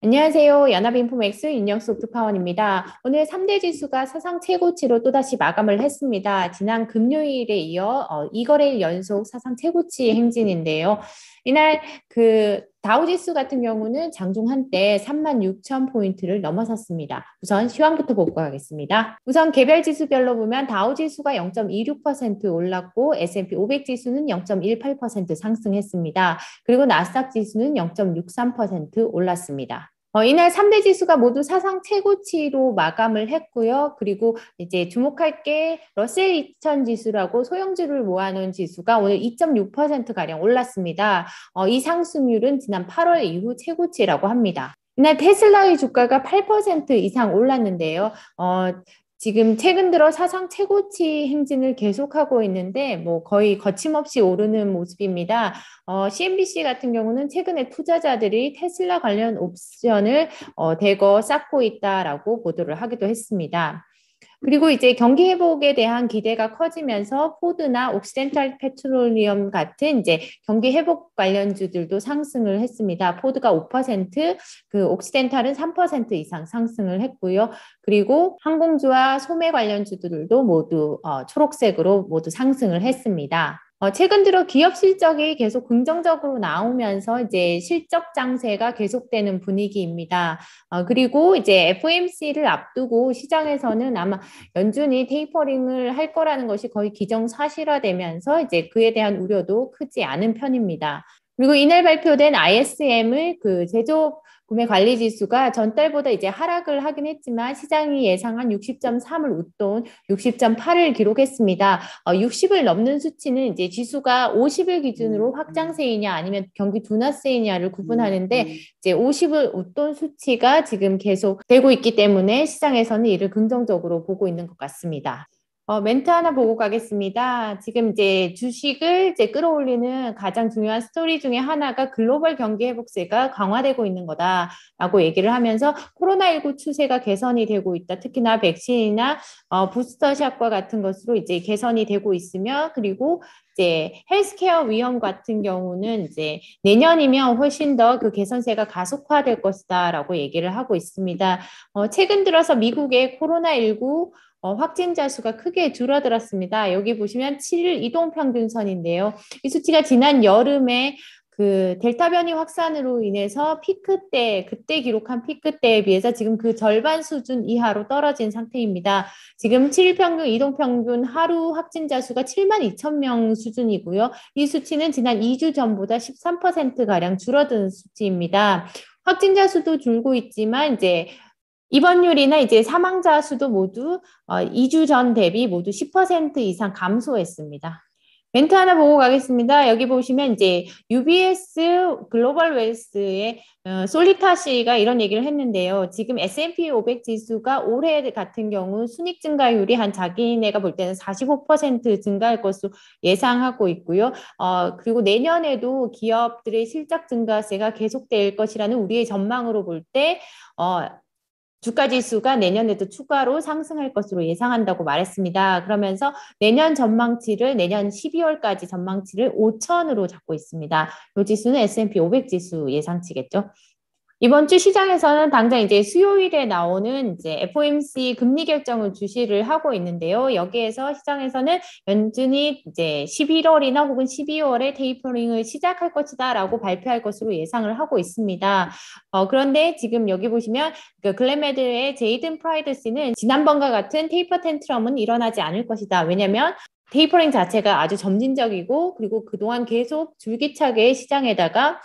안녕하세요. 연합인포맥스 윤영수 특파원입니다. 오늘 3대 지수가 사상 최고치로 또다시 마감을 했습니다. 지난 금요일에 이어 2거래일 어, 연속 사상 최고치 행진인데요. 이날 그 다우지수 같은 경우는 장중 한때 3만 6천 포인트를 넘어섰습니다. 우선 시황부터 복구하겠습니다. 우선 개별 지수별로 보면 다우지수가 0.26% 올랐고 S&P 500 지수는 0.18% 상승했습니다. 그리고 나스닥 지수는 0.63% 올랐습니다. 어, 이날 3대 지수가 모두 사상 최고치로 마감을 했고요. 그리고 이제 주목할 게 러셀 2000 지수라고 소형주를 모아놓은 지수가 오늘 2.6%가량 올랐습니다. 어, 이 상승률은 지난 8월 이후 최고치라고 합니다. 이날 테슬라의 주가가 8% 이상 올랐는데요. 어, 지금 최근 들어 사상 최고치 행진을 계속하고 있는데 뭐 거의 거침없이 오르는 모습입니다. 어, CNBC 같은 경우는 최근에 투자자들이 테슬라 관련 옵션을 어, 대거 쌓고 있다라고 보도를 하기도 했습니다. 그리고 이제 경기 회복에 대한 기대가 커지면서 포드나 옥시덴탈 페트롤리엄 같은 이제 경기 회복 관련주들도 상승을 했습니다. 포드가 5%, 그 옥시덴탈은 3% 이상 상승을 했고요. 그리고 항공주와 소매 관련주들도 모두 어, 초록색으로 모두 상승을 했습니다. 어, 최근 들어 기업 실적이 계속 긍정적으로 나오면서 이제 실적 장세가 계속되는 분위기입니다. 어, 그리고 이제 FOMC를 앞두고 시장에서는 아마 연준이 테이퍼링을 할 거라는 것이 거의 기정사실화되면서 이제 그에 대한 우려도 크지 않은 편입니다. 그리고 이날 발표된 ISM의 그 제조 구매 관리 지수가 전달보다 이제 하락을 하긴 했지만 시장이 예상한 60.3을 웃돈 60.8을 기록했습니다. 어, 60을 넘는 수치는 이제 지수가 50을 기준으로 음. 확장세이냐 아니면 경기 둔화세이냐를 구분하는데 음, 음. 이제 50을 웃돈 수치가 지금 계속 되고 있기 때문에 시장에서는 이를 긍정적으로 보고 있는 것 같습니다. 어, 멘트 하나 보고 가겠습니다. 지금 이제 주식을 이제 끌어올리는 가장 중요한 스토리 중에 하나가 글로벌 경기 회복세가 강화되고 있는 거다라고 얘기를 하면서 코로나19 추세가 개선이 되고 있다. 특히나 백신이나 어, 부스터샷과 같은 것으로 이제 개선이 되고 있으며 그리고 이제 헬스케어 위험 같은 경우는 이제 내년이면 훨씬 더 그 개선세가 가속화될 것이다라고 얘기를 하고 있습니다. 어, 최근 들어서 미국의 코로나19 어, 확진자 수가 크게 줄어들었습니다. 여기 보시면 7일 이동평균선인데요. 이 수치가 지난 여름에 그 델타 변이 확산으로 인해서 피크 때 그때 기록한 피크 때에 비해서 지금 그 절반 수준 이하로 떨어진 상태입니다. 지금 7일 평균 이동 평균 하루 확진자 수가 7만 2천 명 수준이고요. 이 수치는 지난 2주 전보다 13% 가량 줄어든 수치입니다. 확진자 수도 줄고 있지만 이제 입원율이나 이제 사망자 수도 모두 어, 2주 전 대비 모두 10% 이상 감소했습니다. 멘트 하나 보고 가겠습니다. 여기 보시면 이제 UBS 글로벌 웰스의 어, 솔리타 씨가 이런 얘기를 했는데요. 지금 S&P 500 지수가 올해 같은 경우 순익 증가율이 한 자기네가 볼 때는 45% 증가할 것으로 예상하고 있고요. 어, 그리고 내년에도 기업들의 실적 증가세가 계속될 것이라는 우리의 전망으로 볼 때, 어, 주가 지수가 내년에도 추가로 상승할 것으로 예상한다고 말했습니다. 그러면서 내년 전망치를 내년 12월까지 전망치를 5천으로 잡고 있습니다. 이 지수는 S&P 500 지수 예상치겠죠. 이번 주 시장에서는 당장 이제 수요일에 나오는 이제 FOMC 금리 결정을 주시를 하고 있는데요. 여기에서 시장에서는 연준이 이제 11월이나 혹은 12월에 테이퍼링을 시작할 것이다라고 발표할 것으로 예상을 하고 있습니다. 어, 그런데 지금 여기 보시면 그글램메드의 제이든 프라이드 씨는 지난번과 같은 테이퍼 텐트럼은 일어나지 않을 것이다. 왜냐면 테이퍼링 자체가 아주 점진적이고 그리고 그동안 계속 줄기차게 시장에다가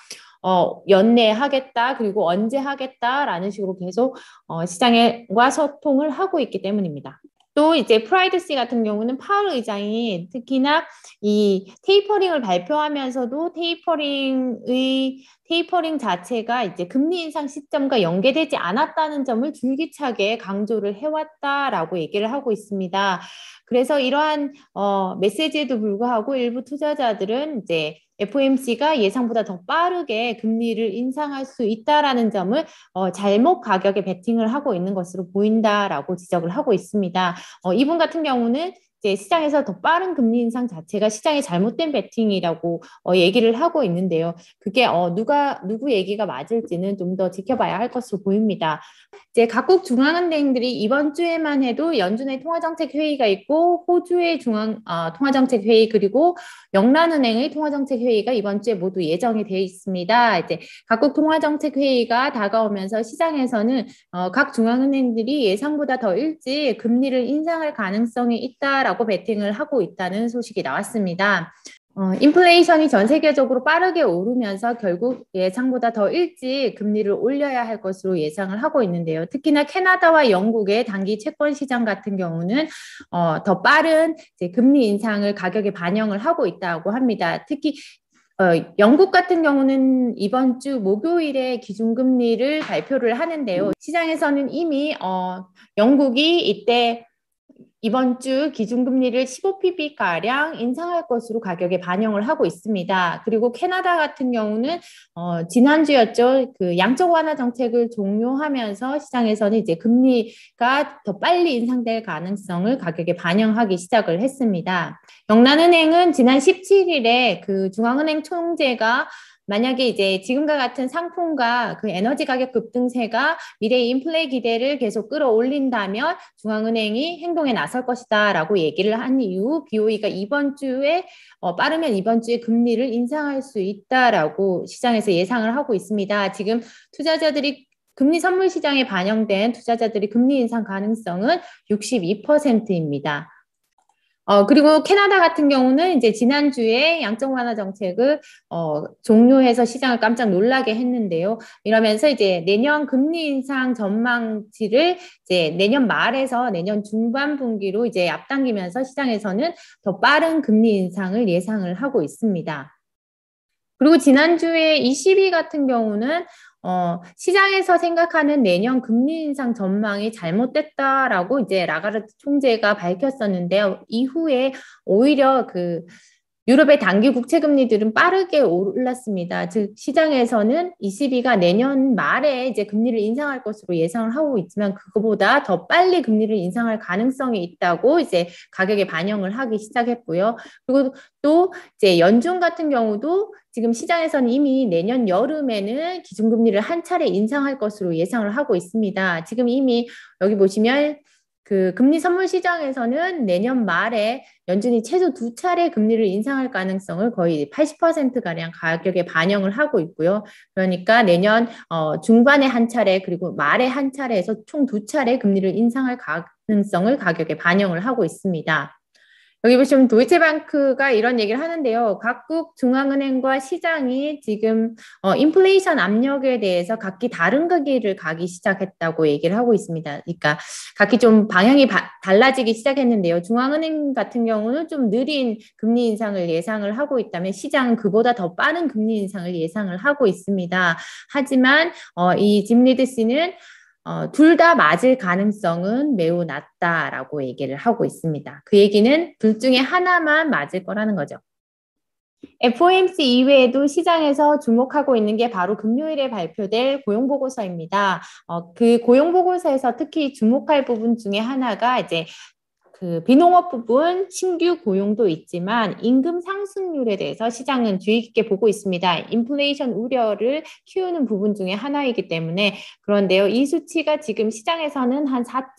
어, 연내 하겠다, 그리고 언제 하겠다라는 식으로 계속 어, 시장과 소통을 하고 있기 때문입니다. 또 이제 프라이드시 같은 경우는 파월 의장이 특히나 이 테이퍼링을 발표하면서도 테이퍼링의 테이퍼링 자체가 이제 금리 인상 시점과 연계되지 않았다는 점을 줄기차게 강조를 해왔다라고 얘기를 하고 있습니다. 그래서 이러한 어, 메시지에도 불구하고 일부 투자자들은 이제 FOMC가 예상보다 더 빠르게 금리를 인상할 수 있다라는 점을 어, 잘못 가격에 베팅을 하고 있는 것으로 보인다라고 지적을 하고 있습니다. 어, 이분 같은 경우는 이제 시장에서 더 빠른 금리 인상 자체가 시장의 잘못된 베팅이라고 어, 얘기를 하고 있는데요. 그게 어, 누가 누구 얘기가 맞을지는 좀 더 지켜봐야 할 것으로 보입니다. 이제 각국 중앙은행들이 이번 주에만 해도 연준의 통화정책 회의가 있고 호주의 중앙 어, 아, 통화정책 회의 그리고 영란은행의 통화정책 회의가 이번 주에 모두 예정이 되어 있습니다. 이제 각국 통화정책 회의가 다가오면서 시장에서는 어, 각 중앙은행들이 예상보다 더 일찍 금리를 인상할 가능성이 있다라고 라고 베팅을 하고 있다는 소식이 나왔습니다. 어, 인플레이션이 전 세계적으로 빠르게 오르면서 결국 예상보다 더 일찍 금리를 올려야 할 것으로 예상을 하고 있는데요. 특히나 캐나다와 영국의 단기 채권 시장 같은 경우는 어, 더 빠른 금리 인상을 가격에 반영을 하고 있다고 합니다. 특히 어, 영국 같은 경우는 이번 주 목요일에 기준금리를 발표를 하는데요. 시장에서는 이미 어, 영국이 이때 이번 주 기준금리를 15pb가량 인상할 것으로 가격에 반영을 하고 있습니다. 그리고 캐나다 같은 경우는 어, 지난주였죠. 그 양적 완화 정책을 종료하면서 시장에서는 이제 금리가 더 빨리 인상될 가능성을 가격에 반영하기 시작을 했습니다. 영란은행은 지난 17일에 그 중앙은행 총재가 만약에 이제 지금과 같은 상품과 그 에너지 가격 급등세가 미래 인플레 기대를 계속 끌어올린다면 중앙은행이 행동에 나설 것이다라고 얘기를 한 이후 BOE가 이번 주에 어, 빠르면 이번 주에 금리를 인상할 수 있다라고 시장에서 예상을 하고 있습니다. 지금 투자자들이 금리 선물 시장에 반영된 투자자들이 금리 인상 가능성은 62%입니다. 어, 그리고 캐나다 같은 경우는 이제 지난주에 양적 완화 정책을 어, 종료해서 시장을 깜짝 놀라게 했는데요. 이러면서 이제 내년 금리 인상 전망치를 이제 내년 말에서 내년 중반 분기로 이제 앞당기면서 시장에서는 더 빠른 금리 인상을 예상을 하고 있습니다. 그리고 지난주에 20위 같은 경우는 어, 시장에서 생각하는 내년 금리 인상 전망이 잘못됐다라고 이제 라가르트 총재가 밝혔었는데요. 이후에 오히려 그 유럽의 단기 국채 금리들은 빠르게 올랐습니다. 즉 시장에서는 ECB가 내년 말에 이제 금리를 인상할 것으로 예상을 하고 있지만 그거보다 더 빨리 금리를 인상할 가능성이 있다고 이제 가격에 반영을 하기 시작했고요. 그리고 또 이제 연준 같은 경우도 지금 시장에서는 이미 내년 여름에는 기준금리를 한 차례 인상할 것으로 예상을 하고 있습니다. 지금 이미 여기 보시면 그 금리 선물 시장에서는 내년 말에 연준이 최소 두 차례 금리를 인상할 가능성을 거의 80%가량 가격에 반영을 하고 있고요. 그러니까 내년 어, 중반에 한 차례 그리고 말에 한 차례에서 총 두 차례 금리를 인상할 가능성을 가격에 반영을 하고 있습니다. 여기 보시면 도이체뱅크가 이런 얘기를 하는데요. 각국 중앙은행과 시장이 지금 어, 인플레이션 압력에 대해서 각기 다른 가기를 가기 시작했다고 얘기를 하고 있습니다. 그러니까 각기 좀 방향이 바, 달라지기 시작했는데요. 중앙은행 같은 경우는 좀 느린 금리 인상을 예상을 하고 있다면 시장은 그보다 더 빠른 금리 인상을 예상을 하고 있습니다. 하지만 어, 이 짐리드 씨는 어, 둘 다 맞을 가능성은 매우 낮다라고 얘기를 하고 있습니다. 그 얘기는 둘 중에 하나만 맞을 거라는 거죠. FOMC 이외에도 시장에서 주목하고 있는 게 바로 금요일에 발표될 고용보고서입니다. 어, 그 고용보고서에서 특히 주목할 부분 중에 하나가 이제 그 비농업 부분 신규 고용도 있지만 임금 상승률에 대해서 시장은 주의 깊게 보고 있습니다. 인플레이션 우려를 키우는 부분 중에 하나이기 때문에 그런데요. 이 수치가 지금 시장에서는 한 4.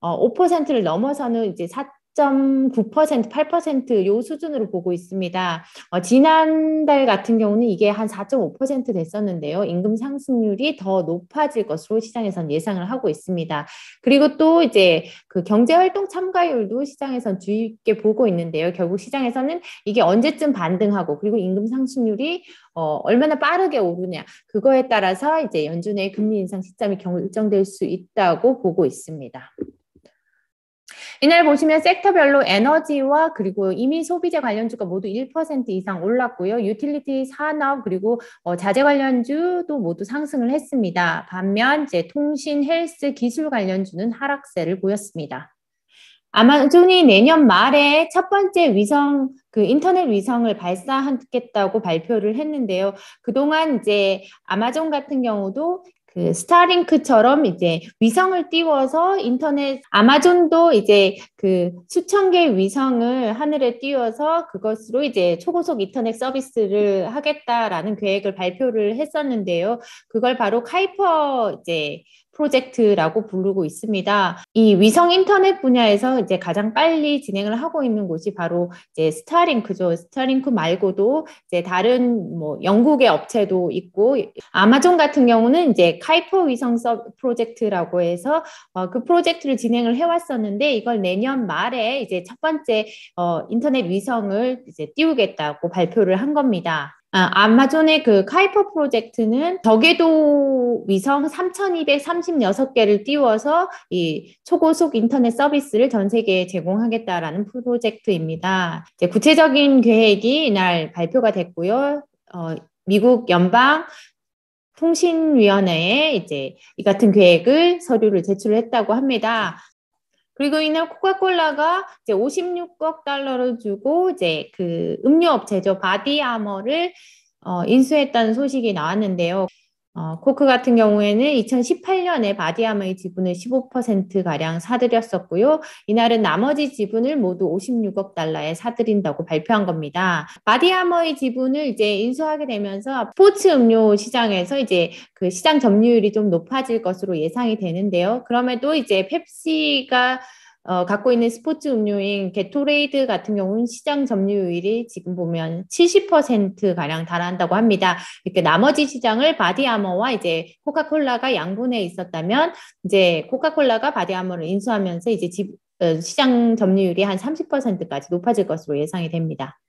어, 5%를 넘어서는 이제 4. 4.9%, 8%요 수준으로 보고 있습니다. 어, 지난달 같은 경우는 이게 한 4.5% 됐었는데요. 임금 상승률이 더 높아질 것으로 시장에선 예상을 하고 있습니다. 그리고 또 이제 그 경제활동 참가율도 시장에선 주의 깊게 보고 있는데요. 결국 시장에서는 이게 언제쯤 반등하고 그리고 임금 상승률이 어, 얼마나 빠르게 오르냐 그거에 따라서 이제 연준의 금리 인상 시점이 결정될 수 있다고 보고 있습니다. 이날 보시면 섹터별로 에너지와 그리고 이미 소비재 관련주가 모두 1% 이상 올랐고요. 유틸리티 산업 그리고 어, 자재 관련주도 모두 상승을 했습니다. 반면 이제 통신, 헬스, 기술 관련주는 하락세를 보였습니다. 아마존이 내년 말에 첫 번째 위성 그 인터넷 위성을 발사하겠다고 발표를 했는데요. 그동안 이제 아마존 같은 경우도 그 스타링크처럼 이제 위성을 띄워서 인터넷 아마존도 이제 그 수천 개의 위성을 하늘에 띄워서 그것으로 이제 초고속 인터넷 서비스를 하겠다라는 계획을 발표를 했었는데요. 그걸 바로 카이퍼 이제 프로젝트라고 부르고 있습니다. 이 위성 인터넷 분야에서 이제 가장 빨리 진행을 하고 있는 곳이 바로 이제 스타링크죠. 스타링크 말고도 이제 다른 뭐 영국의 업체도 있고 아마존 같은 경우는 이제 카이퍼 위성 서브 프로젝트라고 해서 어, 그 프로젝트를 진행을 해왔었는데 이걸 내년 말에 이제 첫 번째 어, 인터넷 위성을 이제 띄우겠다고 발표를 한 겁니다. 아, 아마존의 그 카이퍼 프로젝트는 저궤도 위성 3,236개를 띄워서 이 초고속 인터넷 서비스를 전 세계에 제공하겠다라는 프로젝트입니다. 이제 구체적인 계획이 이날 발표가 됐고요. 어, 미국 연방 통신위원회에 이제 이 같은 계획을 서류를 제출했다고 합니다. 그리고 이날 코카콜라가 이제 56억 달러를 주고 이제 그 음료 업체죠 바디아머를 어, 인수했다는 소식이 나왔는데요. 어, 코크 같은 경우에는 2018년에 바디아마의 지분을 15%가량 사들였었고요. 이날은 나머지 지분을 모두 56억 달러에 사들인다고 발표한 겁니다. 바디아머의 지분을 이제 인수하게 되면서 포츠 음료 시장에서 이제 그 시장 점유율이 좀 높아질 것으로 예상이 되는데요. 그럼에도 이제 펩시가 어, 갖고 있는 스포츠 음료인 게토레이드 같은 경우는 시장 점유율이 지금 보면 70% 가량 달한다고 합니다. 이렇게 나머지 시장을 바디아머와 이제 코카콜라가 양분해 있었다면 이제 코카콜라가 바디아머를 인수하면서 이제 집, 어, 시장 점유율이 한 30%까지 높아질 것으로 예상이 됩니다.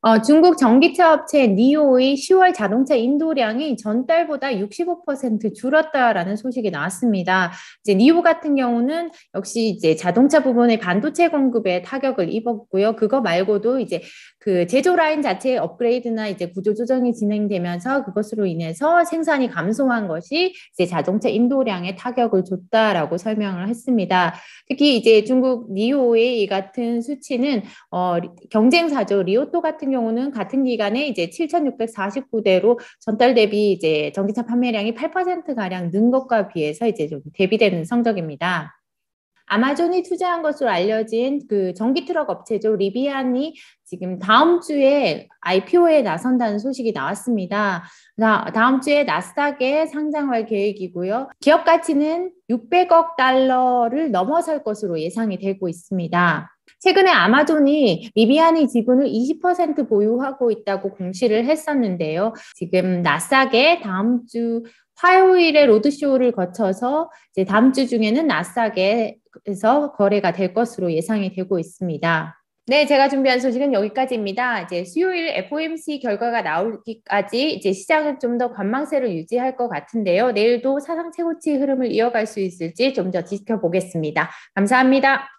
어, 중국 전기차 업체 니오의 10월 자동차 인도량이 전달보다 65% 줄었다라는 소식이 나왔습니다. 이제 니오 같은 경우는 역시 이제 자동차 부분의 반도체 공급에 타격을 입었고요. 그거 말고도 이제 그 제조 라인 자체의 업그레이드나 이제 구조 조정이 진행되면서 그것으로 인해서 생산이 감소한 것이 이제 자동차 인도량에 타격을 줬다라고 설명을 했습니다. 특히 이제 중국 니오의 이 같은 수치는 어 경쟁사죠 리오토 같은 경우는 같은 기간에 이제 7,649대로 전달 대비 이제 전기차 판매량이 8% 가량 는 것과 비해서 이제 좀 대비되는 성적입니다. 아마존이 투자한 것으로 알려진 그 전기 트럭 업체죠. 리비안이 지금 다음 주에 IPO에 나선다는 소식이 나왔습니다. 다음 주에 나스닥에 상장할 계획이고요. 기업 가치는 600억 달러를 넘어설 것으로 예상이 되고 있습니다. 최근에 아마존이 리비안이 지분을 20% 보유하고 있다고 공시를 했었는데요. 지금 나스닥에 다음 주 화요일에 로드쇼를 거쳐서 이제 다음 주 중에는 나스닥에서 거래가 될 것으로 예상이 되고 있습니다. 네, 제가 준비한 소식은 여기까지입니다. 이제 수요일 FOMC 결과가 나오기까지 이제 시장은 좀 더 관망세를 유지할 것 같은데요. 내일도 사상 최고치 흐름을 이어갈 수 있을지 좀 더 지켜보겠습니다. 감사합니다.